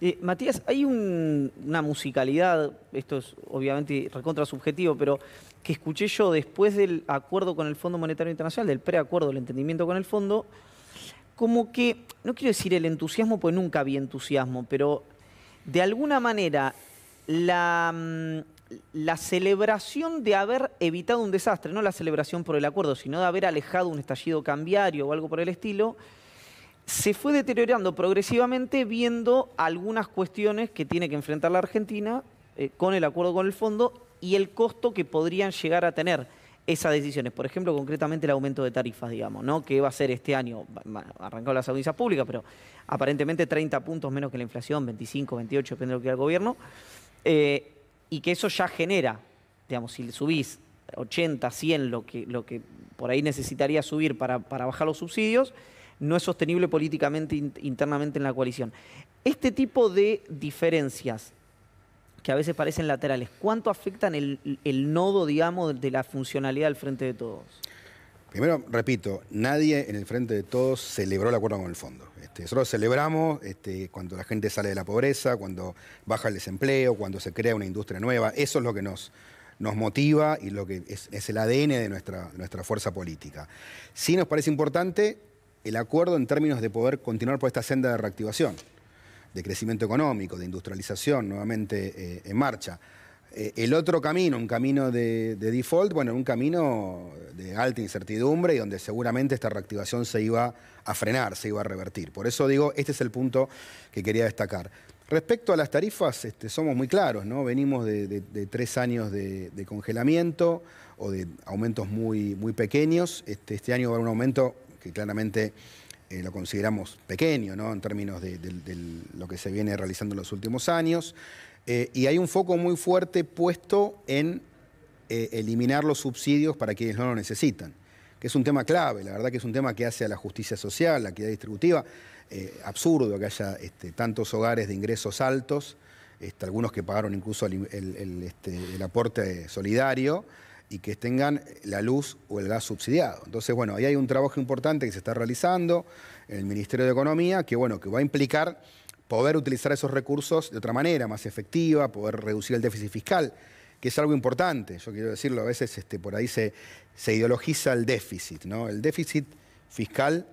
Eh, Matías, hay una musicalidad, esto es obviamente recontra subjetivo, pero que escuché yo después del acuerdo con el Fondo Monetario Internacional, del preacuerdo, del entendimiento con el fondo, como que, no quiero decir el entusiasmo, pues nunca había entusiasmo, pero de alguna manera mm, la celebración de haber evitado un desastre, no la celebración por el acuerdo, sino de haber alejado un estallido cambiario o algo por el estilo, se fue deteriorando progresivamente viendo algunas cuestiones que tiene que enfrentar la Argentina eh, con el acuerdo con el fondo y el costo que podrían llegar a tener esas decisiones. Por ejemplo, concretamente el aumento de tarifas, digamos, ¿no? Que va a ser este año, arrancó las audiencias públicas, pero aparentemente 30 puntos menos que la inflación, 25, 28, depende de lo que diga el gobierno. Eh, y que eso ya genera, digamos, si subís 80, 100, lo que, lo que por ahí necesitaría subir para, para bajar los subsidios, no es sostenible políticamente internamente en la coalición. Este tipo de diferencias que a veces parecen laterales, ¿cuánto afectan el, nodo, digamos, de la funcionalidad del Frente de Todos? Primero, repito, nadie en el Frente de Todos celebró el acuerdo con el fondo. Este, nosotros celebramos este, cuando la gente sale de la pobreza, cuando baja el desempleo, cuando se crea una industria nueva. Eso es lo que nos, motiva y lo que es, el ADN de nuestra, nuestra fuerza política. Sí nos parece importante el acuerdo en términos de poder continuar por esta senda de reactivación, de crecimiento económico, de industrialización nuevamente eh, en marcha. Eh, el otro camino, un camino de, default, bueno, un camino de alta incertidumbre y donde seguramente esta reactivación se iba a frenar, se iba a revertir. Por eso digo, este es el punto que quería destacar. Respecto a las tarifas, este, somos muy claros, ¿no? Venimos de, tres años de, congelamiento o de aumentos muy, muy pequeños. Este, este año va a haber un aumento que claramente eh, lo consideramos pequeño ¿no? en términos de, lo que se viene realizando en los últimos años. Eh, y hay un foco muy fuerte puesto en eh, eliminar los subsidios para quienes no lo necesitan, que es un tema clave, la verdad que es un tema que hace a la justicia social, la equidad distributiva. absurdo que haya este, tantos hogares de ingresos altos, este, algunos que pagaron incluso el este, aporte solidario y que tengan la luz o el gas subsidiado. Entonces, bueno, ahí hay un trabajo importante que se está realizando en el Ministerio de Economía, que bueno, que va a implicar poder utilizar esos recursos de otra manera, más efectiva, poder reducir el déficit fiscal, que es algo importante. Yo quiero decirlo, a veces este, por ahí se, ideologiza el déficit, ¿no? El déficit fiscal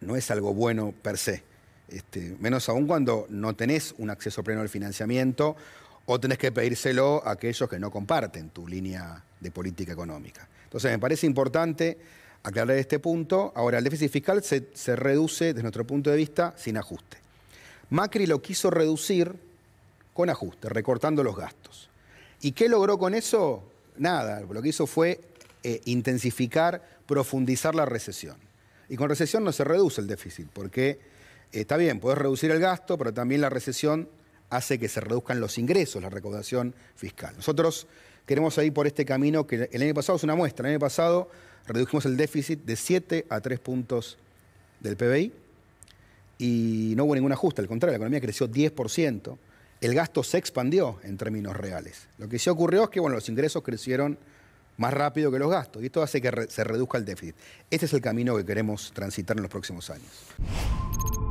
no es algo bueno per se. Este, menos aún cuando no tenés un acceso pleno al financiamiento o tenés que pedírselo a aquellos que no comparten tu línea de política económica. Entonces, me parece importante aclarar este punto. Ahora, el déficit fiscal se, reduce, desde nuestro punto de vista, sin ajuste. Macri lo quiso reducir con ajuste, recortando los gastos. ¿Y qué logró con eso? Nada, lo que hizo fue eh, intensificar, profundizar la recesión. Y con recesión no se reduce el déficit, porque eh, está bien, puedes reducir el gasto, pero también la recesión hace que se reduzcan los ingresos, la recaudación fiscal. Nosotros queremos ir por este camino que el año pasado es una muestra. El año pasado redujimos el déficit de 7 a 3 puntos del PBI y no hubo ningún ajuste, al contrario, la economía creció 10%, el gasto se expandió en términos reales. Lo que sí ocurrió es que bueno, los ingresos crecieron más rápido que los gastos y esto hace que se reduzca el déficit. Este es el camino que queremos transitar en los próximos años.